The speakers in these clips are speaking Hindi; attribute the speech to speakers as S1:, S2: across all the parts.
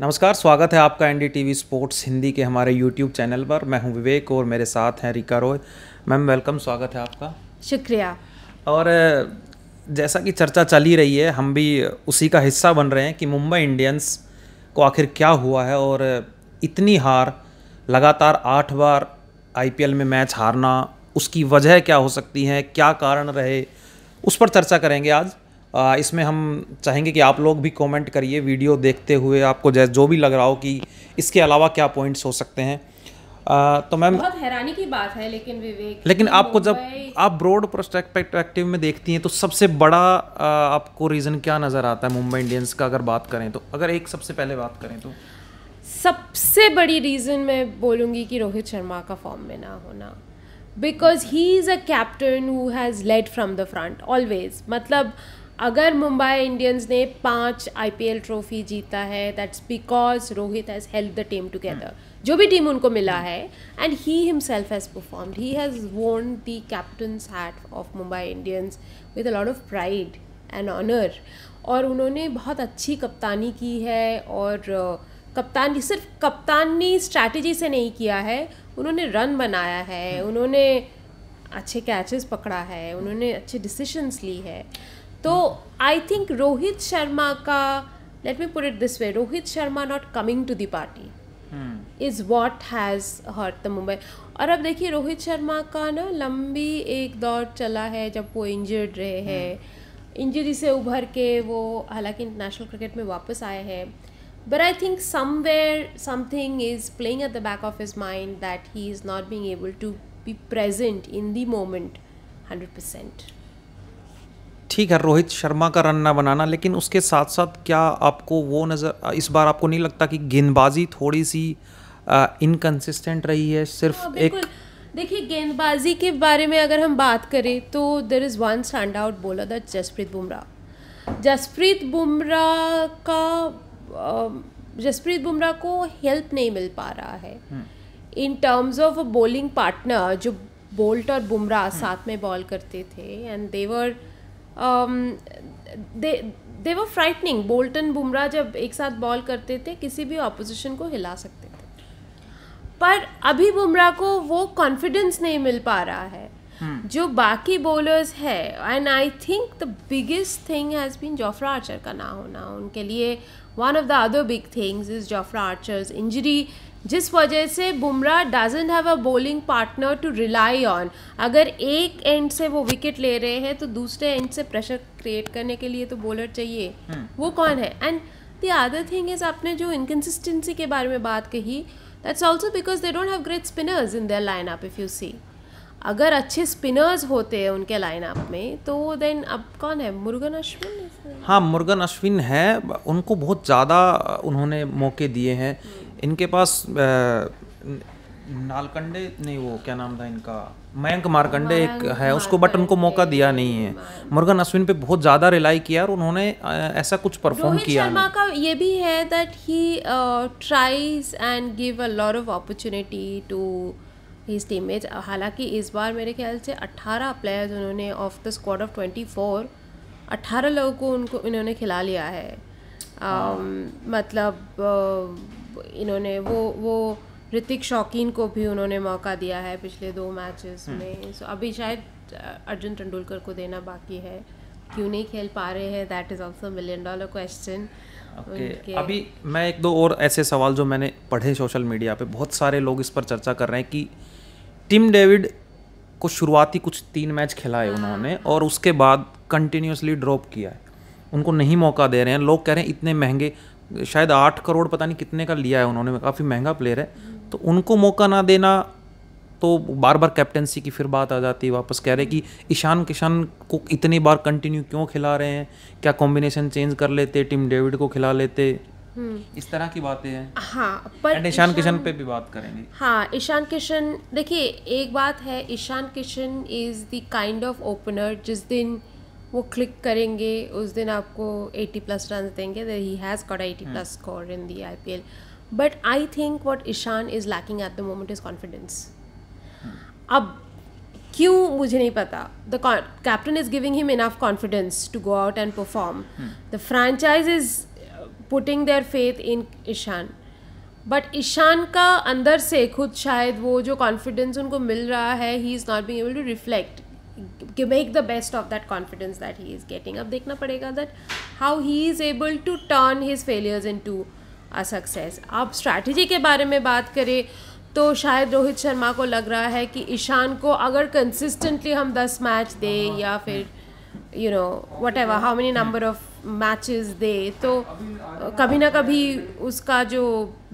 S1: नमस्कार स्वागत है आपका एनडीटीवी स्पोर्ट्स हिंदी के हमारे यूट्यूब चैनल पर मैं हूं विवेक और मेरे साथ हैं रिका रॉय मैम वेलकम स्वागत है आपका शुक्रिया और जैसा कि चर्चा चली रही है हम भी उसी का हिस्सा बन रहे हैं कि मुंबई इंडियंस को आखिर क्या हुआ है और इतनी हार लगातार आठ बार आई में मैच हारना उसकी वजह क्या हो सकती है क्या कारण रहे उस पर चर्चा करेंगे आज इसमें हम चाहेंगे कि आप लोग भी कमेंट करिए वीडियो देखते हुए आपको जैसे जो भी लग रहा हो कि इसके अलावा क्या पॉइंट्स हो सकते हैं आ, तो मैम बहुत
S2: हैरानी की बात है लेकिन विवेक लेकिन आपको जब
S1: आप ब्रॉड परस्पेक्टिव में देखती हैं तो सबसे बड़ा आ, आपको रीज़न क्या नज़र आता है मुंबई इंडियंस का अगर बात करें तो अगर एक सबसे पहले बात करें तो
S2: सबसे बड़ी रीज़न मैं बोलूँगी कि रोहित शर्मा का फॉर्म में ना होना because he is a captain who has led from the front always मतलब अगर मुंबई इंडियंस ने पांच आईपीएल ट्रॉफी जीता है that's because Rohit has help the team together जो भी टीम उनको मिला hmm. है and he himself has performed he has won the captain's hat off Mumbai Indians with a lot of pride and honour और उन्होंने बहुत अच्छी कप्तानी की है और कप्तानी सिर्फ कप्तानी स्ट्रैटेजी से नहीं किया है उन्होंने रन बनाया है hmm. उन्होंने अच्छे कैचेस पकड़ा है उन्होंने अच्छे डिसीशंस ली है तो आई थिंक रोहित शर्मा का let me put it this way Rohit Sharma not coming to the party is what has hurt the Mumbai और अब देखिए रोहित शर्मा का ना लंबी एक दौर चला है जब वो इंजर्ड रहे हैं इंजरी hmm. से उभर के वो हालांकि इंटरनेशनल क्रिकेट में वापस आए हैं but I think somewhere something is playing at the back of his mind that he is not being able to be present in the moment hundred percent
S1: ठीक है रोहित शर्मा का रन ना बनाना लेकिन उसके साथ साथ क्या आपको वो नज़र इस बार आपको नहीं लगता कि गेंदबाजी थोड़ी सी इनकन्सिस्टेंट रही है सिर्फ हाँ, एक
S2: देखिए गेंदबाजी के बारे में अगर हम बात करें तो there is one stand out bowler that Jasprit Bumrah Jasprit Bumrah का जसप्रीत बुमराह को हेल्प नहीं मिल पा रहा है in terms of a bowling partner जो बोल्ट और बुमराह साथ में बॉल करते थे and they were they were frightening Boult and Bumrah जब एक साथ बॉल करते थे किसी भी ऑपोजिशन को हिला सकते थे पर अभी बुमराह को वो कॉन्फिडेंस नहीं मिल पा रहा है hmm. जो बाकी बॉलर्स है and I think the biggest thing has been Jofra Archer का ना होना उनके लिए one of the other big things is Jofra Archer's injury जिस वजह से Bumrah doesn't have a bowling partner to rely on अगर एक एंड से वो विकेट ले रहे हैं तो दूसरे एंड से प्रेशर क्रिएट करने के लिए तो बॉलर चाहिए hmm. वो कौन है and the other thing is आपने जो इनकन्सिस्टेंसी के बारे में बात कही that's also because they don't have great spinners in their line up if you see अगर अच्छे स्पिनर्स होते हैं उनके लाइनअप में तो देन अब कौन है मुर्गन अश्विन
S1: हाँ मुर्गन अश्विन है उनको बहुत ज़्यादा उन्होंने मौके दिए हैं इनके पास नालकंडे नहीं वो क्या नाम था इनका मयंक मारकंडे एक है उसको बट उनको मौका दिया नहीं है मुर्गन अश्विन पे बहुत ज़्यादा रिलाई किया और उन्होंने ऐसा कुछ परफॉर्म किया शर्मा
S2: का ये भी है that he tries and give a lot of opportunity to his teammates हालांकि इस बार मेरे ख्याल से 18 प्लेयर्स उन्होंने ऑफ द स्क्वाड ऑफ 24 18 लोगों को उनको इन्होंने खिला लिया है um, मतलब uh, इन्होंने वो वो ऋतिक शौकीन को भी उन्होंने मौका दिया है पिछले दो मैचेस हम्म। में सो so, अभी शायद अर्जुन तेंदुलकर को देना बाकी है क्यों नहीं खेल पा रहे हैं that is also million dollar question Okay. अभी
S1: मैं एक दो और ऐसे सवाल जो मैंने पढ़े सोशल मीडिया पे बहुत सारे लोग इस पर चर्चा कर रहे हैं कि टिम डेविड को शुरुआती कुछ तीन मैच खिलाए हाँ। उन्होंने और उसके बाद कंटिन्यूसली ड्रॉप किया है उनको नहीं मौका दे रहे हैं लोग कह रहे हैं इतने महंगे शायद आठ करोड़ पता नहीं कितने का लिया है उन्होंने काफ़ी महंगा प्लेयर है तो उनको मौका ना देना तो बार बार कैप्टनसी की फिर बात आ जाती है वापस कह रहे कि ईशान किशन को इतनी बार कंटिन्यू क्यों खिला रहे हैं क्या कॉम्बिनेशन चेंज कर लेते टीम डेविड को खिला लेते हम्म। इस तरह की बातें हैं
S2: हाँ पर ईशान किशन पे
S1: भी बात करेंगे
S2: हाँ ईशान किशन देखिए एक बात है Ishan Kishan is the kind of opener जिस दिन वो क्लिक करेंगे उस दिन आपको 80 प्लस रन देंगे he has got eighty plus score in the L but I think what Ishan is lacking at the moment is confidence अब क्यों मुझे नहीं पता the captain is giving him enough confidence to go out and perform the franchise is putting their faith in Ishan but Ishan का अंदर से खुद शायद वो जो कॉन्फिडेंस उनको मिल रहा है he is not being able to reflect make the best of that confidence that he is getting अब देखना पड़ेगा that how he is able to turn his failures into a success आप strategy के बारे में बात करें तो शायद रोहित शर्मा को लग रहा है कि ईशान को अगर कंसिस्टेंटली हम दस मैच दें हाँ, हाँ, या हाँ। फिर you know whatever how many number of matches they तो कभी ना कभी उसका जो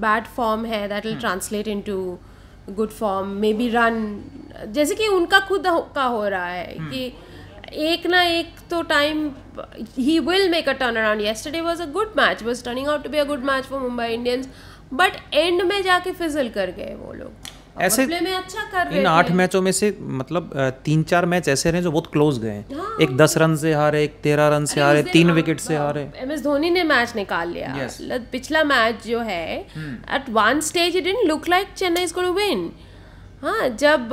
S2: बैड फॉर्म है that will translate into good form maybe run जैसे कि उनका खुद का हो रहा है hmm. कि एक ना एक तो time he will make a turn around yesterday was a good match was turning out to be a good match for Mumbai Indians but end में जाके फिजल कर गए वो लोग ऐसे में अच्छा कर रहे इन आठ मैचों
S1: में से मतलब तीन चार मैच ऐसे रहे जो बहुत क्लोज गए हाँ, एक दस रन से हारे एक तेरह रन से हारे तीन विकेट हाँ, से हाँ, हारे
S2: एम एस धोनी ने मैच निकाल लिया yes. पिछला मैच जो है at one stage it didn't look like Chennai is going to win हाँ जब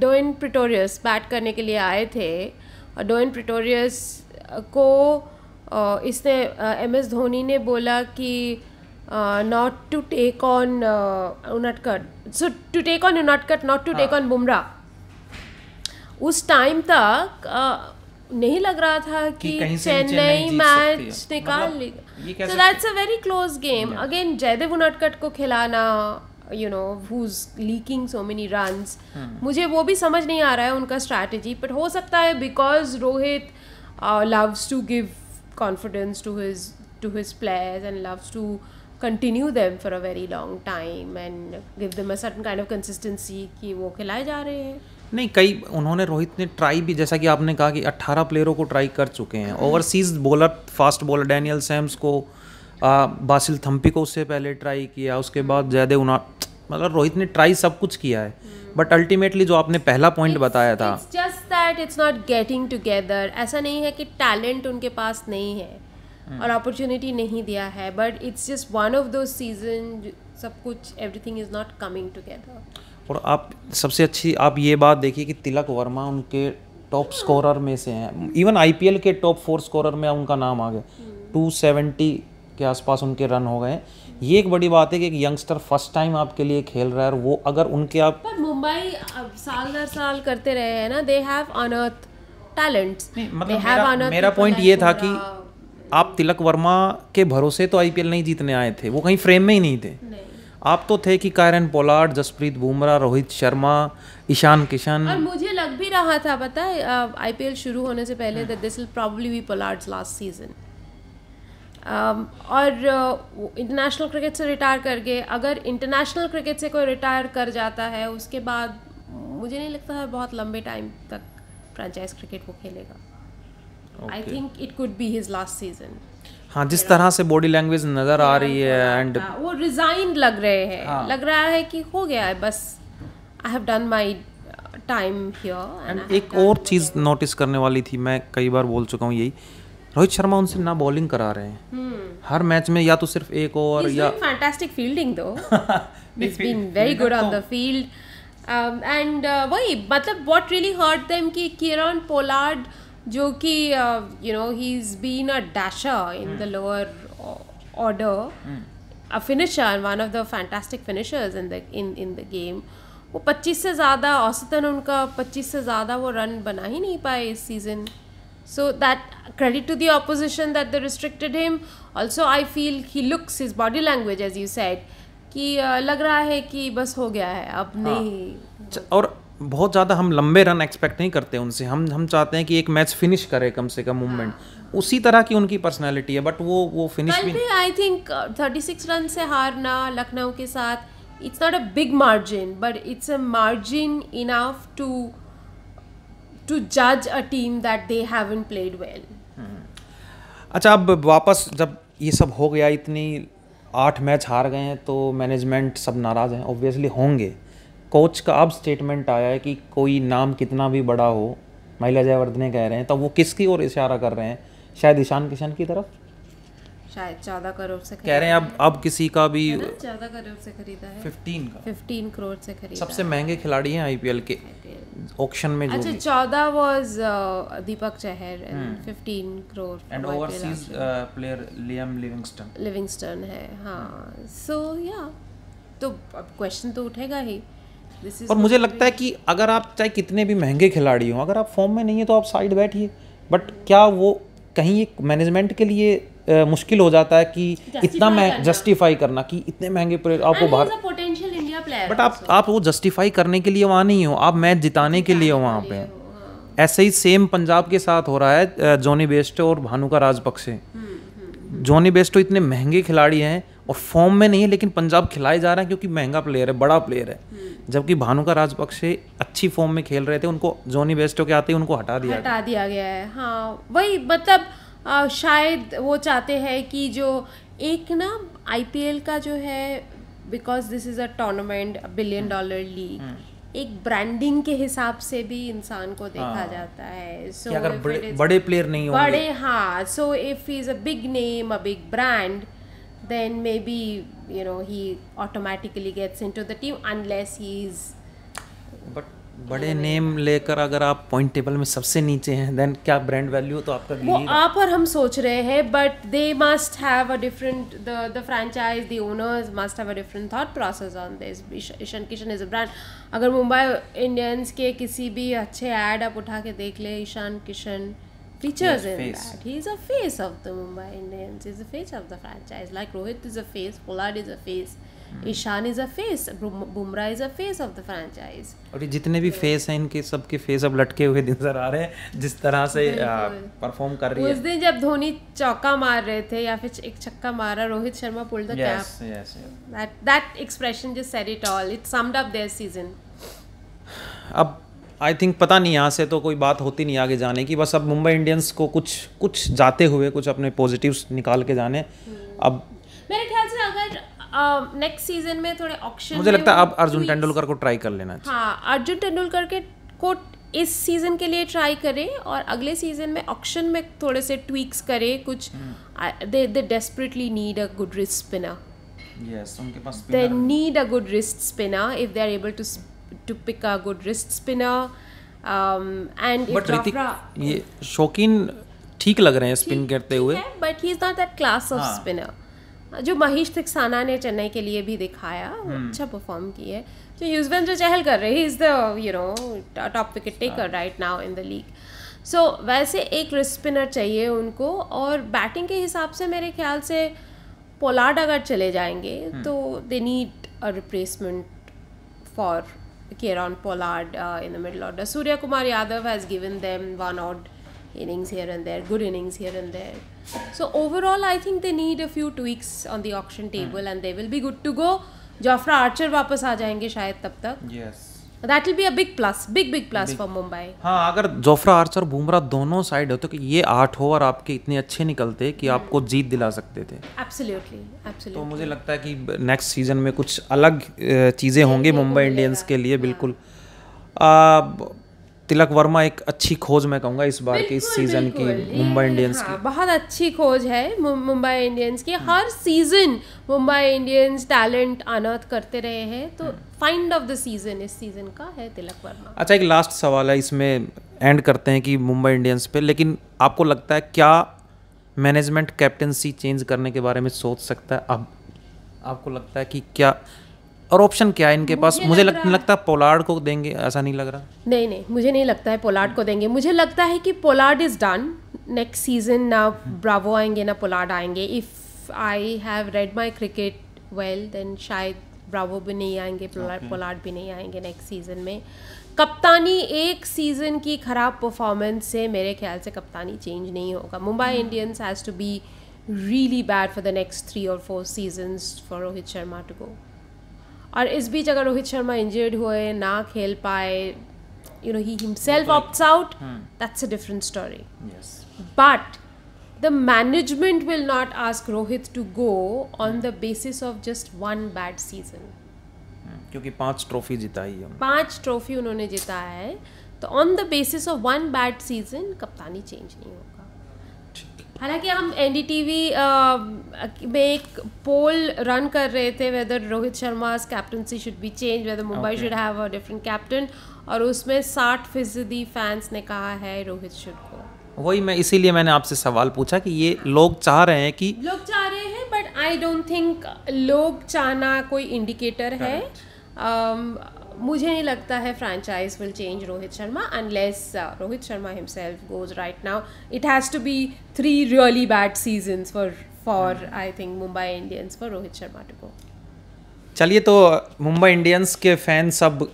S2: डोइन प्रिटोरियस बैट करने के लिए आए थे और डोइन प्रिटोरियस को इसने एम एस धोनी ने बोला कि not to take on Unadkat so to take on Unadkat not to take on Bumrah उस टाइम तक नहीं लग रहा था कि, चेन्नई मैच मतलब निकाल ली so that's a very close game again Jaydev Unadkat को खिलाना you know who's leaking so many runs मुझे वो भी समझ नहीं आ रहा है उनका स्ट्रैटेजी बट हो सकता है because Rohit loves to give confidence to his to his players and loves to continue them for a very long time and give them a certain kind of consistency कि वो खिलाए जा रहे हैं
S1: नहीं कई उन्होंने रोहित ने ट्राई भी जैसा कि आपने कहा कि 18 प्लेयरों को ट्राई कर चुके हैं overseas bowler fast bowler Daniel Sams को आ, बासिल थम्पी को उससे पहले ट्राई किया उसके बाद जैदे हम्म। मगर रोहित ने ट्राई सब कुछ किया है बट अल्टीमेटली जो आपने पहला पॉइंट बताया था
S2: just that it's not getting together ऐसा नहीं है कि टैलेंट उनके पास नहीं है hmm. और अपॉर्चुनिटी नहीं दिया है but it's just one of दो सीजन सब कुछ everything is not coming together
S1: और आप सबसे अच्छी आप ये बात देखिए कि तिलक वर्मा उनके टॉप स्कोरर hmm. में से हैं इवन आईपीएल के टॉप फोर स्कोरर में उनका नाम आ गया टू hmm. सेवेंटी के आसपास उनके रन हो गए ये एक बड़ी बात है कि एक यंगस्टर फर्स्ट टाइम आपके लिए खेल रहा है और वो अगर उनके आप
S2: मुंबई साल दर साल करते रहे हैं ना दे हैव टैलेंट्स मतलब मेरा, पॉइंट ये था कि
S1: आप तिलक वर्मा के भरोसे तो आईपीएल नहीं जीतने आए थे वो कहीं फ्रेम में ही नहीं थे आप तो थे कि कायरन पोलार्ड जसप्रीत बुमराह रोहित शर्मा ईशान किशन और
S2: मुझे लग भी रहा था पता है आईपीएल शुरू होने से पहले this will probably be Pollard's last season Um, और इंटरनेशनल uh, क्रिकेट से रिटायर करके अगर इंटरनेशनल क्रिकेट से कोई रिटायर कर जाता है उसके बाद मुझे नहीं लगता है बहुत लंबे टाइम तक फ्रेंचाइज क्रिकेट वो खेलेगा I think it could be his last season
S1: हाँ जिस तरह से बॉडी लैंग्वेज नज़र आ रही है एंड
S2: वो रिज़ाइन लग रहे हैं हाँ. लग रहा है कि हो गया है बस I have done my time here and
S1: एक और चीज़ नोटिस करने वाली थी मैं कई बार बोल चुका हूँ यही रोहित शर्मा उनसे ना बॉलिंग करा रहे हैं हम्म। हर मैच में या तो सिर्फ एक ओवर या
S2: फैंटास्टिक फील्डिंग दो it's been very good on the field and वही मतलब व्हाट रियली हर्ट देम कि किरण पोलार्ड जो कि you know he is been a dasher in the lower order a finisher one of the fantastic finishers in the in in the game वो 25 से ज़्यादा औसतन उनका 25 से ज़्यादा वो रन बना ही नहीं पाए इस season So that credit to the opposition that they restricted him. Also, I feel he looks his body language, as you said, कि लग रहा है कि बस हो गया है अब हाँ। नहीं
S1: और बहुत ज़्यादा हम लंबे रन एक्सपेक्ट नहीं करते उनसे हम हम चाहते हैं कि एक मैच फिनिश करे कम से कम मूवमेंट हाँ। उसी तरह की उनकी पर्सनैलिटी है बट वो वो फिनिश भी
S2: I think thirty six run से हारना लखनऊ के साथ it's not a big margin but it's a margin enough to to जज a team that they haven't played well
S1: अच्छा अब वापस जब ये सब हो गया इतनी आठ मैच हार गए हैं तो मैनेजमेंट सब नाराज़ हैं ऑब्वियसली होंगे कोच का अब स्टेटमेंट आया है कि कोई नाम कितना भी बड़ा हो महिला जयवर्धने कह रहे हैं तो वो किसकी ओर इशारा कर रहे हैं शायद ईशान किशन की तरफ
S2: शायद चौदह करोड़ से कह रहे हैं अब
S1: अब किसी का भी
S2: चौदह करोड़ से खरीदा है फिफ्टीन का फिफ्टीन करोड़ से खरीदा सबसे
S1: महंगे खिलाड़ी हैं आईपीएल के ऑक्शन में अच्छा
S2: चौदह was uh, Deepak Chahar fifteen crore and overseas
S1: player Liam Livingstone
S2: Livingstone है हाँ सो हम्म। या तो अब क्वेश्चन तो उठेगा ही
S1: और मुझे लगता है कि अगर आप चाहे कितने भी महंगे खिलाड़ी हो अगर आप फॉर्म में नहीं है तो आप साइड बैठिए बट क्या वो कहीं एक मैनेजमेंट के लिए मुश्किल हो जाता है कि इतना मैं जस्टिफाई करना कि इतने महंगे प्लेयर आपको बाहर
S2: पोटेंशियल इंडिया प्लेयर बट आप
S1: आप वो जस्टिफाई करने के लिए वहाँ नहीं हो आप मैच जिताने के लिए वहाँ पे हाँ। ऐसे ही सेम पंजाब के साथ हो रहा है जॉनी बेस्टो और भानुका राजपक्षे जॉनी हम्म, बेस्टो हम्म, हम्म। इतने महंगे खिलाड़ी हैं और फॉर्म में नहीं है लेकिन पंजाब खिलाए जा रहे हैं क्योंकि महंगा प्लेयर है बड़ा प्लेयर है जबकि भानुका राजपक्षे अच्छी फॉर्म में खेल रहे थे उनको जॉनी बेस्टो के आते ही उनको हटा दिया हटा
S2: दिया गया है हाँ वही मतलब आ, शायद वो चाहते हैं कि जो एक ना आईपीएल का जो है because this is a tournament billion dollar
S1: league
S2: एक ब्रांडिंग के हिसाब से भी इंसान को देखा हाँ, जाता है सो so अगर बड़े, बड़े प्लेयर
S1: नहीं होंगे बड़े
S2: हाँ so if is a big name a big brand then maybe you know he automatically gets into the team unless he is
S1: but बड़े नेम लेकर अगर आप पॉइंट टेबल में सबसे नीचे हैं देन क्या ब्रांड वैल्यू तो आपका वो आप
S2: और हम सोच रहे हैं but they must have a different the the franchise the owners must have a different thought process on this Ishan Kishan is a brand अगर मुंबई इंडियंस के किसी भी अच्छे ऐड आप उठा के देख ले Ishan Kishan features yes, in face. that. He's a face of the Mumbai Indians. He's a face of the franchise. Like Rohit is a face, Pollard is a face. Hmm. Ishan is a face, Bumrah is a face of the franchise.
S1: और ये जितने भी face हैं इनके सब के face अब लटके हुए नजर आ रहे हैं जिस तरह से perform कर रही है उस
S2: दिन जब धोनी चौका मार रहे थे या फिर एक छक्का मारा Rohit Sharma pulled the cap. Yes, yes, yes. That that expression just said it all. It summed up their season.
S1: अब आई थिंक पता नहीं यहाँ से तो कोई बात होती नहीं आगे जाने की बस अब मुंबई इंडियंस को कुछ कुछ जाते हुए कुछ अपने पॉजिटिव्स निकाल के जाने हम्म। अब
S2: मेरे ख्याल से अगर नेक्स्ट सीजन में थोड़े ऑप्शन मुझे लगता है
S1: अब तो अर्जुन तेंदुलकर को ट्राई कर लेना हाँ
S2: अर्जुन तेंदुलकर के को इस सीजन के लिए ट्राई करें और अगले सीजन में ऑक्शन में थोड़े से ट्वीक्स करें कुछ they they desperately need a good wrist spinner
S1: yes उनके पास they
S2: need a good wrist spinner if they are able to to pick a good wrist spinner. Um, and but Ritik,
S1: ये शौकीन ठीक लग रहे हैं स्पिन करते हुए
S2: but he is not that class of spinner जो महेश थिक्साना ने चेन्नई के लिए भी दिखाया हम्म। अच्छा परफॉर्म किया है जो तो युजवेंद्र चहल कर रहे he is the you know top wicket taker right now in the league so वैसे एक रिस्ट स्पिनर चाहिए उनको और बैटिंग के हिसाब से मेरे ख्याल से पोलार्ड अगर चले जाएंगे hmm. तो they need a replacement for Kieran Pollard uh, in the middle order. Surya Kumar Yadav has given them one odd innings here and there, good innings here and there. So overall, I think they need a few tweaks on the auction table mm. and they will be good to go. Jofra Archer will come back, Yes. That will be a big plus big big plus for Mumbai
S1: हाँ अगर जोफ्रा आर्चर बुमरा दोनों साइड होते तो ये आठ ओवर आपके इतने अच्छे निकलते कि hmm. आपको जीत दिला सकते थे एब्सोल्युटली एब्सोल्युटली तो मुझे लगता है कि नेक्स्ट सीजन में कुछ अलग चीज़ें होंगी मुंबई इंडियंस के लिए बिल्कुल तिलक वर्मा एक अच्छी खोज मैं कहूँगा इस बार के इस सीजन की मुंबई इंडियंस हाँ, की
S2: बहुत अच्छी खोज है मुंबई इंडियंस की hmm. हर season Mumbai Indians talent unearth करते रहे हैं तो hmm. Find of the season इस सीजन का है तिलक वर्मा
S1: अच्छा एक लास्ट सवाल है इसमें एंड करते हैं कि मुंबई इंडियंस पे लेकिन आपको लगता है क्या मैनेजमेंट कैप्टनसी चेंज करने के बारे में सोच सकता है अब आपको लगता है कि क्या और ऑप्शन क्या है इनके मुझे पास मुझे लग, लग, लगता है पोलार्ड को देंगे ऐसा नहीं लग रहा
S2: नहीं नहीं मुझे नहीं लगता है पोलार्ड को देंगे मुझे लगता है कि Pollard is done next season ना ब्रावो आएंगे ना पोलार्ड आएंगे if I have read my cricket well then शायद ब्रावो भी नहीं आएंगे पोलार्ड भी नहीं आएंगे नेक्स्ट सीज़न में कप्तानी एक सीज़न की ख़राब परफॉर्मेंस से मेरे ख्याल से कप्तानी चेंज नहीं होगा Mumbai Indians has to be really bad for the next three और four season for Rohit Sharma to go और इस बीच अगर रोहित शर्मा इंजर्ड हुए ना खेल पाए you know he himself opt out that's a different story but the management will not ask Rohit to go on the basis of just one bad season.
S1: क्योंकि पांच ट्रॉफी जिताई है
S2: पांच ट्रॉफी उन्होंने जीता है तो on the basis of one bad season कप्तानी चेंज नहीं होगा हालांकि हम एन में एक पोल रन कर रहे थे whether Rohit Sharma captaincy should be change whether Mumbai should have a different captain और उसमें साठ फीसदी फैंस ने कहा है रोहित शुड
S1: वही मैं इसीलिए मैंने आपसे सवाल पूछा कि ये लोग चाह रहे हैं कि
S2: लोग चाह रहे हैं बट आई डोंट थिंक लोग चाहना कोई इंडिकेटर है um, मुझे नहीं लगता है franchise will change Rohit Sharma unless uh, Rohit Sharma himself goes right now it has to be three really bad seasons for for I think Mumbai Indians for Rohit Sharma to go
S1: चलिए तो मुंबई इंडियंस के फैन सब uh,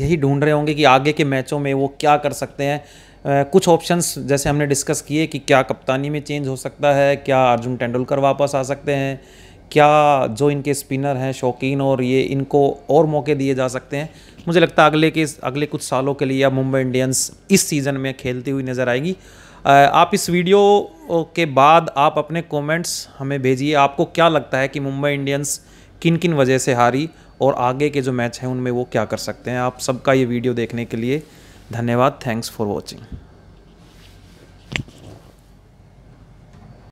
S1: यही ढूंढ रहे होंगे कि आगे के मैचों में वो क्या कर सकते हैं कुछ ऑप्शंस जैसे हमने डिस्कस किए कि क्या कप्तानी में चेंज हो सकता है क्या अर्जुन तेंदुलकर वापस आ सकते हैं क्या जो इनके स्पिनर हैं शौकीन और ये इनको और मौके दिए जा सकते हैं मुझे लगता है अगले के अगले कुछ सालों के लिए मुंबई इंडियंस इस सीज़न में खेलती हुई नज़र आएगी आप इस वीडियो के बाद आप अपने कमेंट्स हमें भेजिए आपको क्या लगता है कि मुंबई इंडियंस किन किन वजह से हारी और आगे के जो मैच हैं उनमें वो क्या कर सकते हैं आप सबका ये वीडियो देखने के लिए धन्यवाद थैंक्स फॉर वॉचिंग